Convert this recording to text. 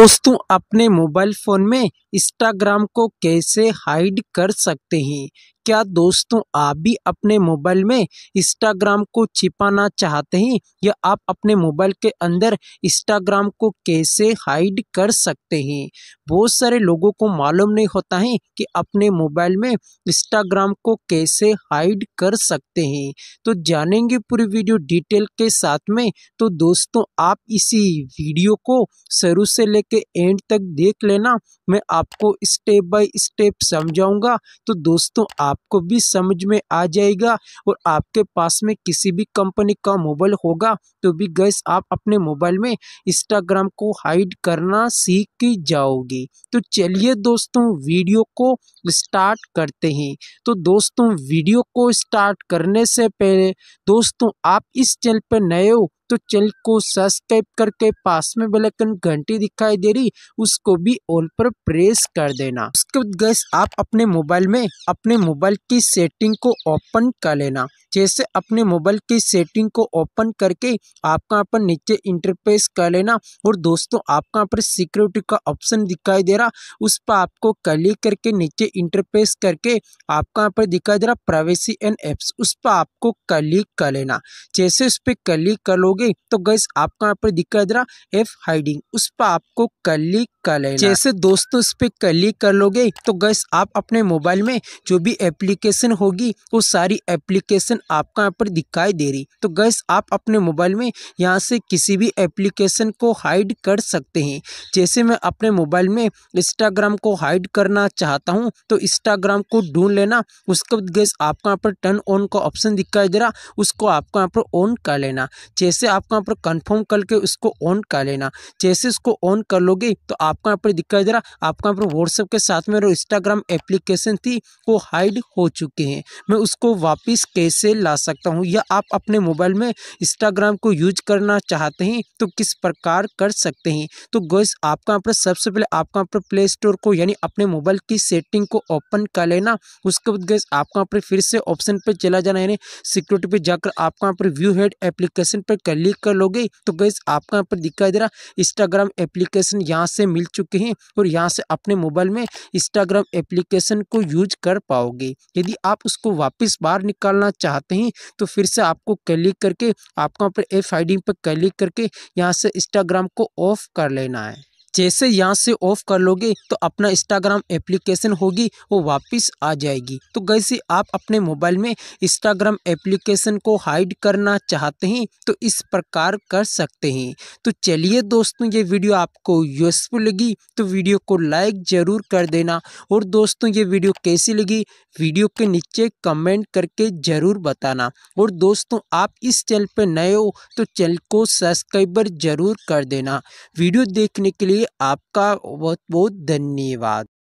दोस्तों अपने mobile phone में इंस्टाग्राम को कैसे हाइड कर सकते हैं क्या दोस्तों आप भी अपने मोबाइल में इंस्टाग्राम को छिपाना चाहते हैं या आप अपने मोबाइल के अंदर इंस्टाग्राम को कैसे हाइड कर सकते हैं बहुत सारे लोगों को मालूम नहीं होता है कि अपने मोबाइल में इंस्टाग्राम को कैसे हाइड कर सकते हैं तो जानेंगे पूरी वीडियो डिटेल के साथ में तो दोस्तों आप इसी वीडियो को शुरू से लेकर एंड तक देख लेना मैं आपको स्टेप बाय स्टेप समझाऊँगा तो दोस्तों आप आपको भी समझ में आ जाएगा और आपके पास में किसी भी कंपनी का मोबाइल होगा तो भी गैस आप अपने मोबाइल में इंस्टाग्राम को हाइड करना सीख जाओगे तो चलिए दोस्तों वीडियो को स्टार्ट करते हैं तो दोस्तों वीडियो को स्टार्ट करने से पहले दोस्तों आप इस चैनल पर नए हो तो चैनल को सब्सक्राइब करके पास में बेलकन घंटी दिखाई दे रही उसको भी ऑल पर प्रेस कर देना उसके बाद गैस आप अपने मोबाइल में अपने मोबाइल की सेटिंग को ओपन कर लेना जैसे अपने मोबाइल की सेटिंग को ओपन करके आपका यहाँ पर नीचे इंटरफेस कर लेना और दोस्तों आपका यहाँ पर सिक्योरिटी का ऑप्शन दिखाई दे रहा उस पर आपको क्लिक करके नीचे इंटरफेस करके आपका यहाँ पर दिखाई दे रहा प्राइवेसी एंड एप्स उस पर आपको क्लिक कर लेना जैसे उस पर क्लिक कर लोगे तो गैस आपका यहाँ पर दिखाई दे रहा एफ हाइडिंग उस पर आपको क्लिक कर लेना जैसे दोस्तों उस पर क्लिक कर लोगे तो गैस आप अपने मोबाइल में जो भी एप्लीकेशन होगी वो सारी एप्लीकेशन आपका यहाँ पर दिखाई दे रही तो गैस आप अपने मोबाइल में यहाँ से किसी भी एप्लीकेशन को हाइड कर सकते हैं जैसे मैं अपने मोबाइल में इंस्टाग्राम को हाइड करना चाहता हूँ तो इंस्टाग्राम को ढूंढ लेना उसके बाद गैस आपका यहाँ पर टर्न ऑन का ऑप्शन दिखाई दे रहा उसको आपको यहाँ पर ऑन कर लेना जैसे आपको यहाँ पर कन्फर्म करके उसको ऑन कर लेना जैसे उसको ऑन कर लोगे तो आपको यहाँ पर दिखाई दे रहा आपको यहाँ पर व्हाट्सएप के साथ में इंस्टाग्राम एप्लीकेशन थी वो हाइड हो चुके हैं मैं उसको वापस कैसे से ला सकता हूँ या आप अपने मोबाइल में इंस्टाग्राम को यूज करना चाहते हैं तो किस प्रकार कर सकते हैं तो गैस आपका यहाँ पर सबसे पहले आपका यहाँ पर प्ले स्टोर को यानी अपने मोबाइल की सेटिंग को ओपन कर लेना उसके बाद गोइस आपका यहाँ पर फिर से ऑप्शन पर चला जाना यानी सिक्योरिटी पर जाकर आपका यहाँ पर व्यू हेड एप्लीकेशन पर क्लिक कर लोगे तो गैस आपका यहाँ पर दिखाई दे रहा इंस्टाग्राम एप्लीकेशन यहाँ से मिल चुके हैं और यहाँ से अपने मोबाइल में इंस्टाग्राम एप्लीकेशन को यूज कर पाओगे यदि आप उसको वापस बाहर निकालना चाहते आते हैं तो फिर से आपको क्लिक करके आपको अपने एफ आई डी पर क्लिक करके यहाँ से इंस्टाग्राम को ऑफ कर लेना है जैसे यहाँ से ऑफ कर लोगे तो अपना इंस्टाग्राम एप्लीकेशन होगी वो वापस आ जाएगी तो गैसे आप अपने मोबाइल में इंस्टाग्राम एप्लीकेशन को हाइड करना चाहते हैं तो इस प्रकार कर सकते हैं तो चलिए दोस्तों ये वीडियो आपको यूजफुल लगी तो वीडियो को लाइक ज़रूर कर देना और दोस्तों ये वीडियो कैसी लगी वीडियो के नीचे कमेंट करके ज़रूर बताना और दोस्तों आप इस चैनल पर नए हो तो चैनल को सब्सक्राइबर ज़रूर कर देना वीडियो देखने के लिए लिए आपका बहुत बहुत धन्यवाद